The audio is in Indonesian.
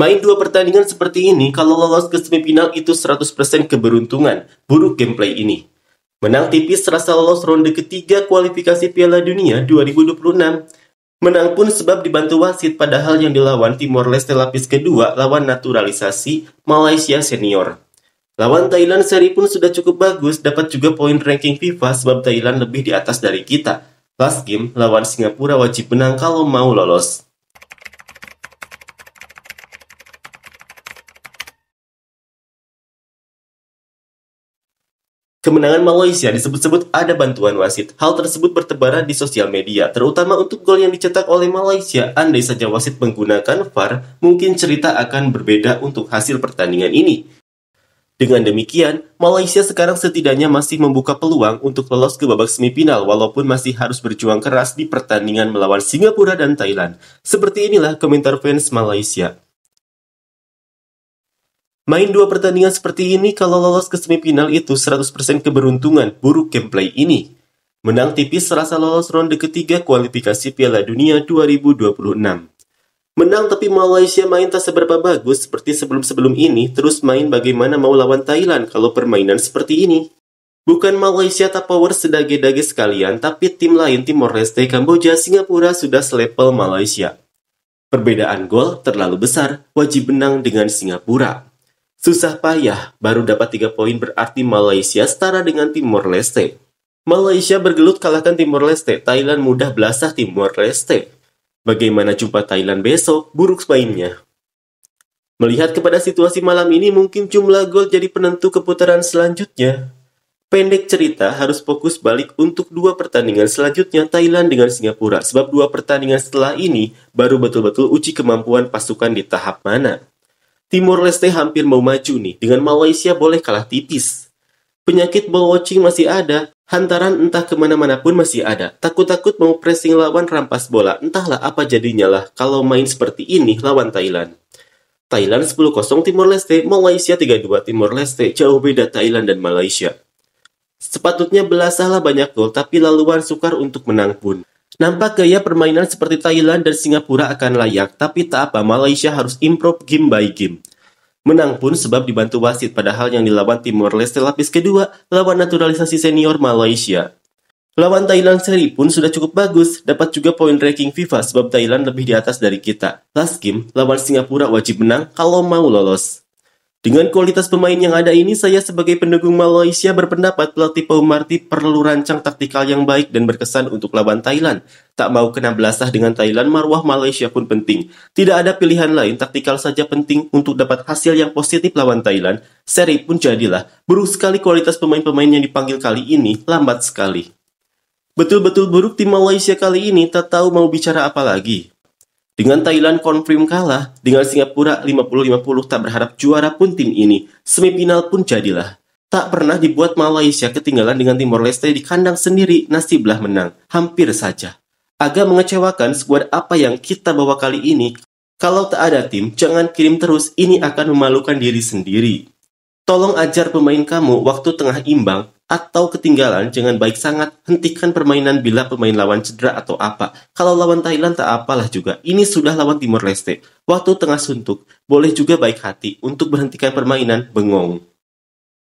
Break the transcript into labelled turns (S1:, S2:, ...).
S1: Main dua pertandingan seperti ini, kalau lolos ke semifinal itu 100% keberuntungan, buruk gameplay ini. Menang tipis rasa lolos ronde ketiga kualifikasi Piala Dunia 2026. Menang pun sebab dibantu wasit padahal yang dilawan Timor Leste lapis kedua lawan naturalisasi Malaysia senior. Lawan Thailand seri pun sudah cukup bagus, dapat juga poin ranking FIFA sebab Thailand lebih di atas dari kita. Last game lawan Singapura wajib menang kalau mau lolos. Kemenangan Malaysia disebut-sebut ada bantuan wasit. Hal tersebut bertebaran di sosial media, terutama untuk gol yang dicetak oleh Malaysia. Andai saja wasit menggunakan VAR, mungkin cerita akan berbeda untuk hasil pertandingan ini. Dengan demikian, Malaysia sekarang setidaknya masih membuka peluang untuk lolos ke babak semifinal walaupun masih harus berjuang keras di pertandingan melawan Singapura dan Thailand. Seperti inilah komentar fans Malaysia. Main dua pertandingan seperti ini kalau lolos ke semifinal itu 100% keberuntungan buruk gameplay ini. Menang tipis serasa lolos ronde ketiga kualifikasi Piala Dunia 2026. Menang tapi Malaysia main tak seberapa bagus seperti sebelum-sebelum ini terus main bagaimana mau lawan Thailand kalau permainan seperti ini. Bukan Malaysia tak power sedage-dage sekalian, tapi tim lain Timor Leste, Kamboja, Singapura sudah selepel Malaysia. Perbedaan gol terlalu besar, wajib menang dengan Singapura. Susah payah, baru dapat 3 poin berarti Malaysia setara dengan Timor Leste. Malaysia bergelut kalahkan Timor Leste, Thailand mudah belasah Timor Leste. Bagaimana jumpa Thailand besok, buruk mainnya. Melihat kepada situasi malam ini mungkin jumlah gol jadi penentu keputaran selanjutnya. Pendek cerita harus fokus balik untuk dua pertandingan selanjutnya Thailand dengan Singapura sebab dua pertandingan setelah ini baru betul-betul uji kemampuan pasukan di tahap mana. Timor Leste hampir mau maju nih, dengan Malaysia boleh kalah tipis. Penyakit ball watching masih ada, hantaran entah kemana-mana pun masih ada. Takut-takut mau pressing lawan rampas bola, entahlah apa jadinya lah kalau main seperti ini lawan Thailand. Thailand 10-0 Timor Leste, Malaysia 3-2 Timor Leste, jauh beda Thailand dan Malaysia. Sepatutnya belasahlah banyak gol, tapi laluan sukar untuk menang pun. Nampak gaya permainan seperti Thailand dan Singapura akan layak, tapi tak apa Malaysia harus improve game by game. Menang pun sebab dibantu wasit padahal yang dilawan Timor Leste lapis kedua lawan naturalisasi senior Malaysia. Lawan Thailand seri pun sudah cukup bagus, dapat juga poin ranking FIFA sebab Thailand lebih di atas dari kita. Last game, lawan Singapura wajib menang kalau mau lolos. Dengan kualitas pemain yang ada ini, saya sebagai pendukung Malaysia berpendapat pelatih Paumarti perlu rancang taktikal yang baik dan berkesan untuk lawan Thailand. Tak mau kena belasah dengan Thailand, marwah Malaysia pun penting. Tidak ada pilihan lain, taktikal saja penting untuk dapat hasil yang positif lawan Thailand. Seri pun jadilah. Buruk sekali kualitas pemain-pemain yang dipanggil kali ini, lambat sekali. Betul-betul buruk tim Malaysia kali ini, tak tahu mau bicara apa lagi. Dengan Thailand konfirm kalah, dengan Singapura 50-50 tak berharap juara pun tim ini. Semifinal pun jadilah. Tak pernah dibuat Malaysia ketinggalan dengan Timor Leste di kandang sendiri, nasiblah menang. Hampir saja. Agak mengecewakan skuad apa yang kita bawa kali ini. Kalau tak ada tim, jangan kirim terus, ini akan memalukan diri sendiri. Tolong ajar pemain kamu waktu tengah imbang, atau ketinggalan, jangan baik sangat. Hentikan permainan bila pemain lawan cedera atau apa. Kalau lawan Thailand tak apalah juga. Ini sudah lawan Timor Leste. Waktu tengah suntuk, boleh juga baik hati untuk berhentikan permainan bengong.